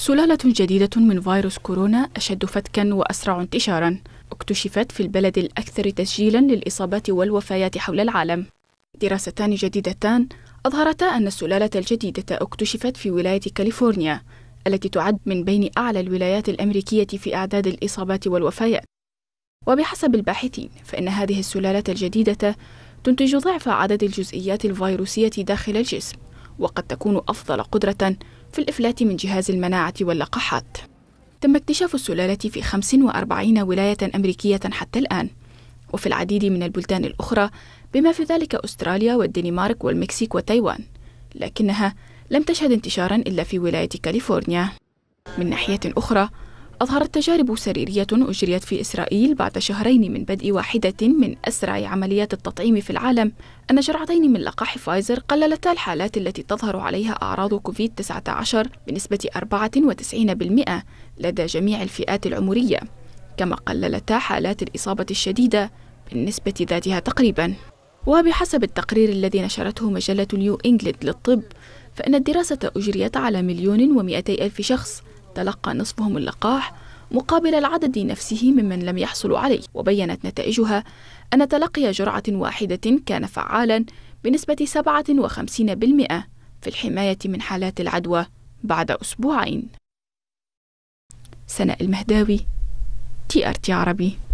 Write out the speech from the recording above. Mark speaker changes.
Speaker 1: سلالة جديدة من فيروس كورونا أشد فتكا وأسرع انتشارا اكتشفت في البلد الأكثر تسجيلا للإصابات والوفيات حول العالم دراستان جديدتان أظهرتا أن السلالة الجديدة اكتشفت في ولاية كاليفورنيا التي تعد من بين أعلى الولايات الأمريكية في أعداد الإصابات والوفيات وبحسب الباحثين فإن هذه السلالة الجديدة تنتج ضعف عدد الجزئيات الفيروسية داخل الجسم وقد تكون أفضل قدرة في الإفلات من جهاز المناعة واللقاحات تم اكتشاف السلالة في 45 ولاية أمريكية حتى الآن وفي العديد من البلدان الأخرى بما في ذلك أستراليا والدنمارك والمكسيك وتايوان لكنها لم تشهد انتشارا إلا في ولاية كاليفورنيا من ناحية أخرى أظهرت تجارب سريرية أجريت في إسرائيل بعد شهرين من بدء واحدة من أسرع عمليات التطعيم في العالم أن جرعتين من لقاح فايزر قللتا الحالات التي تظهر عليها أعراض كوفيد-19 بنسبة 94% لدى جميع الفئات العمرية، كما قللتا حالات الإصابة الشديدة بالنسبة ذاتها تقريباً. وبحسب التقرير الذي نشرته مجلة نيو إنجلد للطب، فإن الدراسة أجريت على مليون ومئتي ألف شخص تلقى نصفهم اللقاح مقابل العدد نفسه ممن لم يحصلوا عليه وبينت نتائجها أن تلقي جرعة واحدة كان فعالا بنسبة 57% في الحماية من حالات العدوى بعد أسبوعين سناء المهداوي تي ار تي عربي